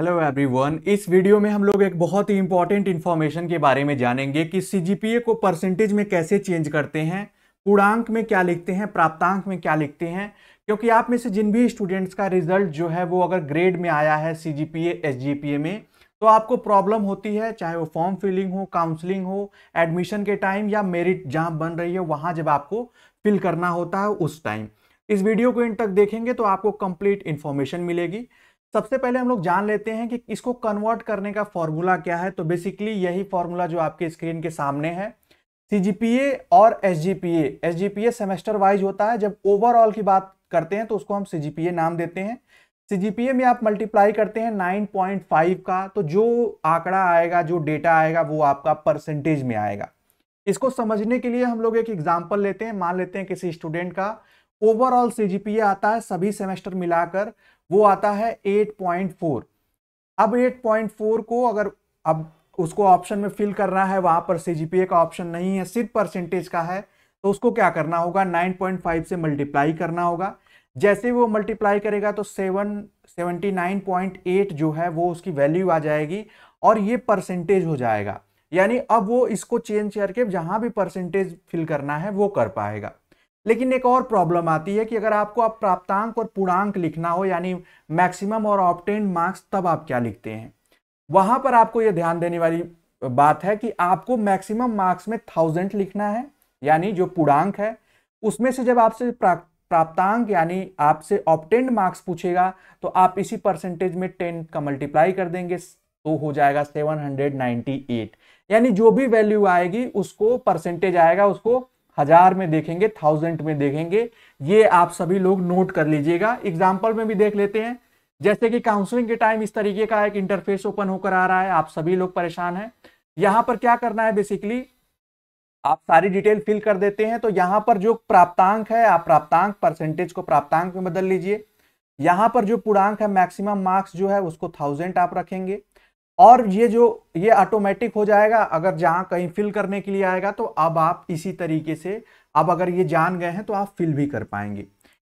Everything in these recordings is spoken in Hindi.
हेलो एवरीवन इस वीडियो में हम लोग एक बहुत ही इंपॉर्टेंट इन्फॉर्मेशन के बारे में जानेंगे कि सीजीपीए को परसेंटेज में कैसे चेंज करते हैं पूर्णांक में क्या लिखते हैं प्राप्तांक में क्या लिखते हैं क्योंकि आप में से जिन भी स्टूडेंट्स का रिजल्ट जो है वो अगर ग्रेड में आया है सी जी पी एस में तो आपको प्रॉब्लम होती है चाहे वो फॉर्म फिलिंग हो काउंसलिंग हो एडमिशन के टाइम या मेरिट जहाँ बन रही है वहाँ जब आपको फिल करना होता है उस टाइम इस वीडियो को इन तक देखेंगे तो आपको कंप्लीट इन्फॉर्मेशन मिलेगी सबसे पहले हम लोग जान लेते हैं कि इसको कन्वर्ट करने का फॉर्मूला क्या है तो बेसिकली यही फॉर्मूला जो आपके स्क्रीन के सामने है सीजीपीए और एस एसजीपीए सेमेस्टर वाइज होता है जब ओवरऑल की बात करते हैं तो उसको हम सीजीपीए नाम देते हैं सीजीपीए में आप मल्टीप्लाई करते हैं 9.5 का तो जो आंकड़ा आएगा जो डेटा आएगा वो आपका परसेंटेज में आएगा इसको समझने के लिए हम लोग एक एग्जाम्पल लेते हैं मान लेते हैं किसी स्टूडेंट का ओवरऑल सी आता है सभी सेमेस्टर मिलाकर वो आता है 8.4 अब 8.4 को अगर अब उसको ऑप्शन में फिल करना है वहां पर सीजीपीए का ऑप्शन नहीं है सिर्फ परसेंटेज का है तो उसको क्या करना होगा 9.5 से मल्टीप्लाई करना होगा जैसे वो मल्टीप्लाई करेगा तो seven seventy nine point eight जो है वो उसकी वैल्यू आ जाएगी और ये परसेंटेज हो जाएगा यानी अब वो इसको चेंज करके जहाँ भी परसेंटेज फिल करना है वो कर पाएगा लेकिन एक और प्रॉब्लम आती है कि अगर आपको आप प्राप्तांक और पूर्णांक लिखना हो यानी मैक्सिमम और ऑप्टेन मार्क्स तब आप क्या लिखते हैं वहां पर आपको यह ध्यान देने वाली बात है कि आपको मैक्सिमम मार्क्स में थाउजेंड लिखना है यानी जो पूर्णांक है उसमें से जब आपसे प्राप्तांक यानी आपसे ऑप्टेंड मार्क्स पूछेगा तो आप इसी परसेंटेज में टेन का मल्टीप्लाई कर देंगे तो हो जाएगा एट यानी जो भी वैल्यू आएगी उसको परसेंटेज आएगा उसको हजार में देखेंगे थाउजेंड में देखेंगे ये आप सभी लोग नोट कर लीजिएगा एग्जाम्पल में भी देख लेते हैं जैसे कि काउंसलिंग के टाइम इस तरीके का एक इंटरफेस ओपन होकर आ रहा है आप सभी लोग परेशान हैं यहां पर क्या करना है बेसिकली आप सारी डिटेल फिल कर देते हैं तो यहां पर जो प्राप्तांक है आप प्राप्तांक परसेंटेज को प्राप्तांक में बदल लीजिए यहां पर जो पूर्णांक है मैक्सिमम मार्क्स जो है उसको थाउजेंड आप रखेंगे और ये जो ये ऑटोमेटिक हो जाएगा अगर जहाँ कहीं फिल करने के लिए आएगा तो अब आप इसी तरीके से अब अगर ये जान गए हैं तो आप फिल भी कर पाएंगे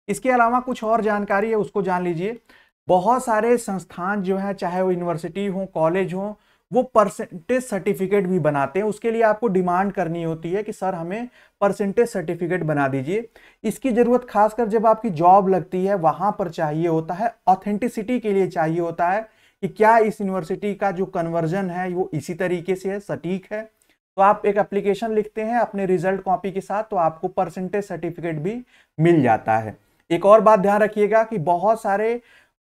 इसके अलावा कुछ और जानकारी है उसको जान लीजिए बहुत सारे संस्थान जो है चाहे वो यूनिवर्सिटी हो कॉलेज हो वो परसेंटेज सर्टिफिकेट भी बनाते हैं उसके लिए आपको डिमांड करनी होती है कि सर हमें परसेंटेज सर्टिफिकेट बना दीजिए इसकी ज़रूरत खासकर जब आपकी जॉब लगती है वहाँ पर चाहिए होता है ऑथेंटिसिटी के लिए चाहिए होता है कि क्या इस यूनिवर्सिटी का जो कन्वर्जन है वो इसी तरीके से है सटीक है तो आप एक एप्लीकेशन लिखते हैं अपने रिजल्ट कॉपी के साथ तो आपको परसेंटेज सर्टिफिकेट भी मिल जाता है एक और बात ध्यान रखिएगा कि बहुत सारे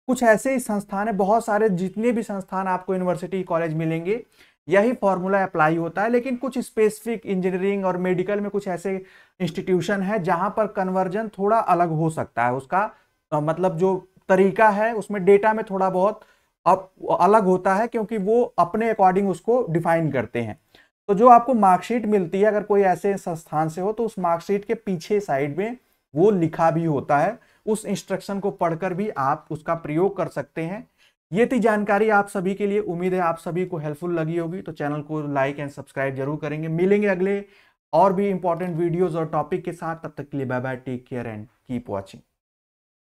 कुछ ऐसे ही संस्थान है बहुत सारे जितने भी संस्थान आपको यूनिवर्सिटी कॉलेज मिलेंगे यही फॉर्मूला अप्लाई होता है लेकिन कुछ स्पेसिफिक इंजीनियरिंग और मेडिकल में कुछ ऐसे इंस्टीट्यूशन है जहां पर कन्वर्जन थोड़ा अलग हो सकता है उसका मतलब जो तरीका है उसमें डेटा में थोड़ा बहुत अब अलग होता है क्योंकि वो अपने अकॉर्डिंग उसको डिफाइन करते हैं तो जो आपको मार्कशीट मिलती है अगर कोई ऐसे संस्थान से हो तो उस मार्कशीट के पीछे साइड में वो लिखा भी होता है उस इंस्ट्रक्शन को पढ़कर भी आप उसका प्रयोग कर सकते हैं ये थी जानकारी आप सभी के लिए उम्मीद है आप सभी को हेल्पफुल लगी होगी तो चैनल को लाइक एंड सब्सक्राइब जरूर करेंगे मिलेंगे अगले और भी इंपॉर्टेंट वीडियोज और टॉपिक के साथ तब तक के लिए bye bye take care and keep watching